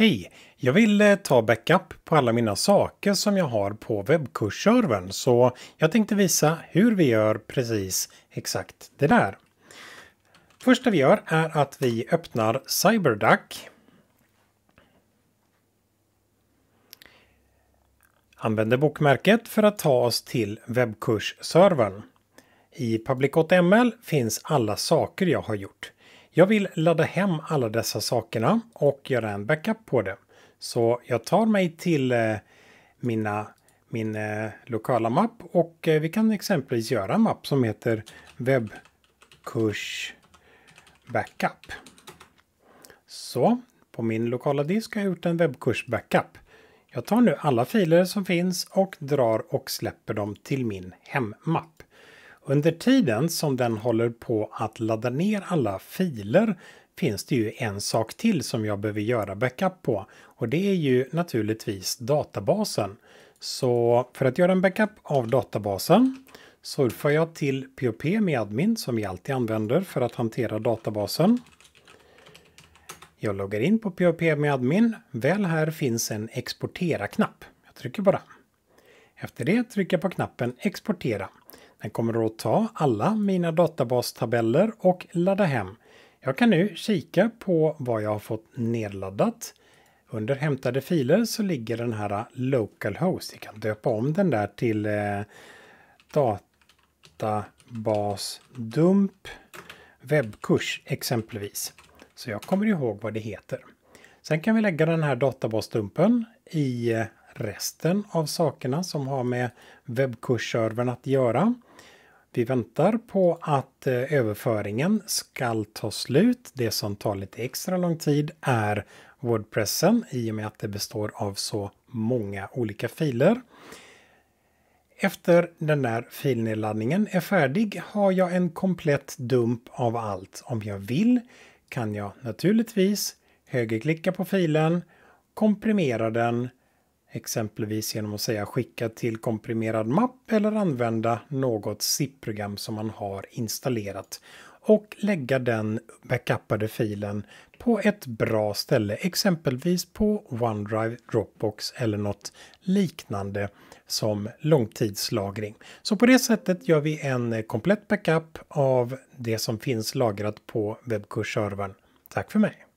Hej! Jag vill eh, ta backup på alla mina saker som jag har på webbkursservern så jag tänkte visa hur vi gör precis exakt det där. Första vi gör är att vi öppnar CyberDuck. Använder bokmärket för att ta oss till webbkursservern. I Public.ml finns alla saker jag har gjort. Jag vill ladda hem alla dessa sakerna och göra en backup på det. Så jag tar mig till eh, mina, min eh, lokala mapp och eh, vi kan exempelvis göra en mapp som heter webbkurs backup. Så på min lokala disk har jag gjort en webbkurs backup. Jag tar nu alla filer som finns och drar och släpper dem till min hemmapp. Under tiden som den håller på att ladda ner alla filer finns det ju en sak till som jag behöver göra backup på och det är ju naturligtvis databasen. Så för att göra en backup av databasen surfar jag till POP med admin som jag alltid använder för att hantera databasen. Jag loggar in på POP med admin. Väl här finns en exportera-knapp. Jag trycker på den. Efter det trycker jag på knappen exportera. Den kommer att ta alla mina databastabeller och ladda hem. Jag kan nu kika på vad jag har fått nedladdat. Under hämtade filer så ligger den här localhost. Jag kan döpa om den där till eh, databasdump webbkurs exempelvis. Så jag kommer ihåg vad det heter. Sen kan vi lägga den här databasdumpen i eh, resten av sakerna som har med webbkursservern att göra. Vi väntar på att eh, överföringen ska ta slut. Det som tar lite extra lång tid är Wordpressen i och med att det består av så många olika filer. Efter den där filnedladdningen är färdig har jag en komplett dump av allt. Om jag vill kan jag naturligtvis högerklicka på filen, komprimera den Exempelvis genom att säga skicka till komprimerad mapp eller använda något zip-program som man har installerat och lägga den backuppade filen på ett bra ställe, exempelvis på OneDrive, Dropbox eller något liknande som långtidslagring. Så på det sättet gör vi en komplett backup av det som finns lagrat på webbkursservern. Tack för mig!